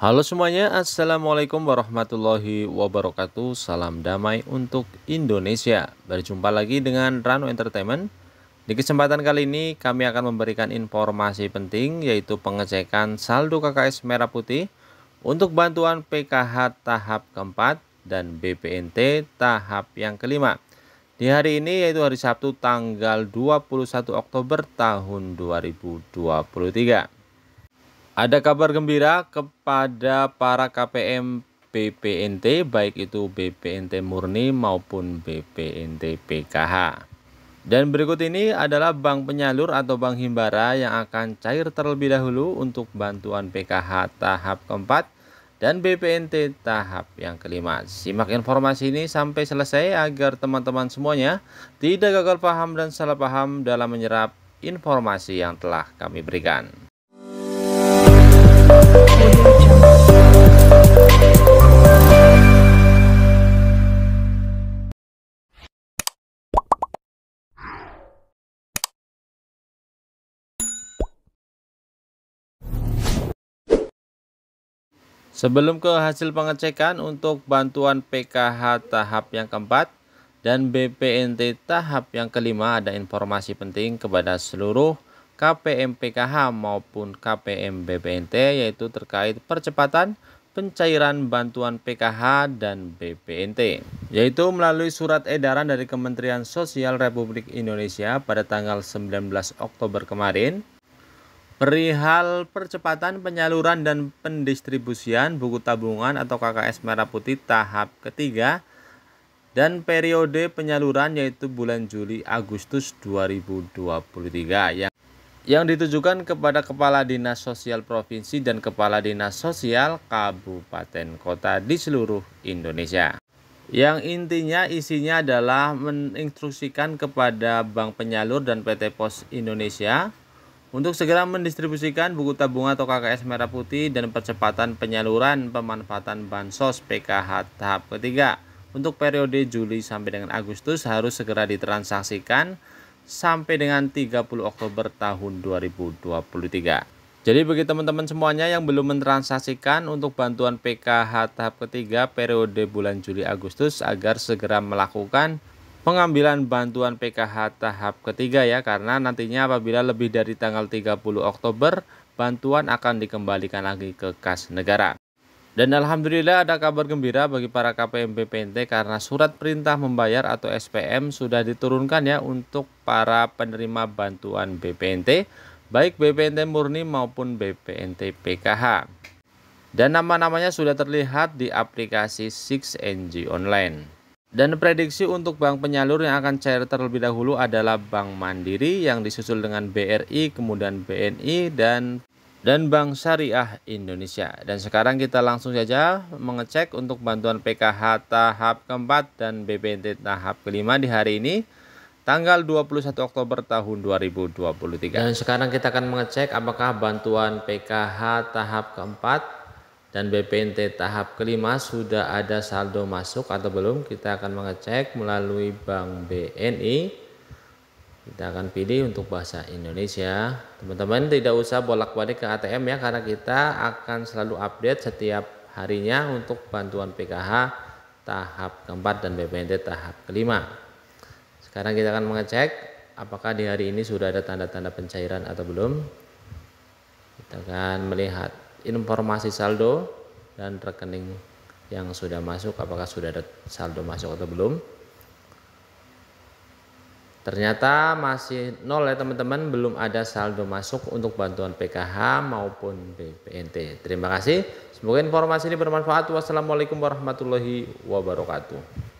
Halo semuanya, Assalamualaikum warahmatullahi wabarakatuh Salam damai untuk Indonesia Berjumpa lagi dengan Rano Entertainment Di kesempatan kali ini kami akan memberikan informasi penting Yaitu pengecekan saldo KKS Merah Putih Untuk bantuan PKH tahap keempat dan BPNT tahap yang kelima Di hari ini yaitu hari Sabtu tanggal 21 Oktober tahun 2023 ada kabar gembira kepada para KPM BPNT baik itu BPNT murni maupun BPNT PKH. Dan berikut ini adalah bank penyalur atau bank himbara yang akan cair terlebih dahulu untuk bantuan PKH tahap keempat dan BPNT tahap yang kelima. Simak informasi ini sampai selesai agar teman-teman semuanya tidak gagal paham dan salah paham dalam menyerap informasi yang telah kami berikan. Sebelum ke hasil pengecekan untuk bantuan PKH tahap yang keempat dan BPNT tahap yang kelima ada informasi penting kepada seluruh KPM PKH maupun KPM BPNT yaitu terkait percepatan pencairan bantuan PKH dan BPNT yaitu melalui surat edaran dari Kementerian Sosial Republik Indonesia pada tanggal 19 Oktober kemarin Perihal percepatan penyaluran dan pendistribusian buku tabungan atau KKS Merah Putih tahap ketiga dan periode penyaluran yaitu bulan Juli Agustus 2023 yang yang ditujukan kepada Kepala Dinas Sosial Provinsi dan Kepala Dinas Sosial Kabupaten Kota di seluruh Indonesia. Yang intinya isinya adalah menginstruksikan kepada Bank Penyalur dan PT Pos Indonesia untuk segera mendistribusikan buku tabungan atau KKS merah putih dan percepatan penyaluran pemanfaatan bansos PKH tahap ketiga untuk periode Juli sampai dengan Agustus harus segera ditransaksikan sampai dengan 30 Oktober tahun 2023. Jadi bagi teman-teman semuanya yang belum mentransaksikan untuk bantuan PKH tahap ketiga periode bulan Juli Agustus agar segera melakukan pengambilan bantuan PKH tahap ketiga ya karena nantinya apabila lebih dari tanggal 30 Oktober bantuan akan dikembalikan lagi ke kas negara. Dan alhamdulillah ada kabar gembira bagi para KPM BPNT karena surat perintah membayar atau SPM sudah diturunkan ya untuk para penerima bantuan BPNT baik BPNT murni maupun BPNT PKH. Dan nama-namanya sudah terlihat di aplikasi 6NG online. Dan prediksi untuk bank penyalur yang akan cair terlebih dahulu adalah Bank Mandiri yang disusul dengan BRI, kemudian BNI dan dan Bank Syariah Indonesia. Dan sekarang kita langsung saja mengecek untuk bantuan PKH tahap keempat dan BPNT tahap kelima di hari ini tanggal 21 Oktober tahun 2023. Dan sekarang kita akan mengecek apakah bantuan PKH tahap keempat dan BPNT tahap kelima sudah ada saldo masuk atau belum kita akan mengecek melalui Bank BNI kita akan pilih untuk bahasa Indonesia teman-teman tidak usah bolak-balik ke ATM ya karena kita akan selalu update setiap harinya untuk bantuan PKH tahap keempat dan BPNT tahap kelima sekarang kita akan mengecek apakah di hari ini sudah ada tanda-tanda pencairan atau belum kita akan melihat informasi saldo dan rekening yang sudah masuk apakah sudah ada saldo masuk atau belum ternyata masih nol ya teman-teman belum ada saldo masuk untuk bantuan PKH maupun BPNT terima kasih semoga informasi ini bermanfaat wassalamualaikum warahmatullahi wabarakatuh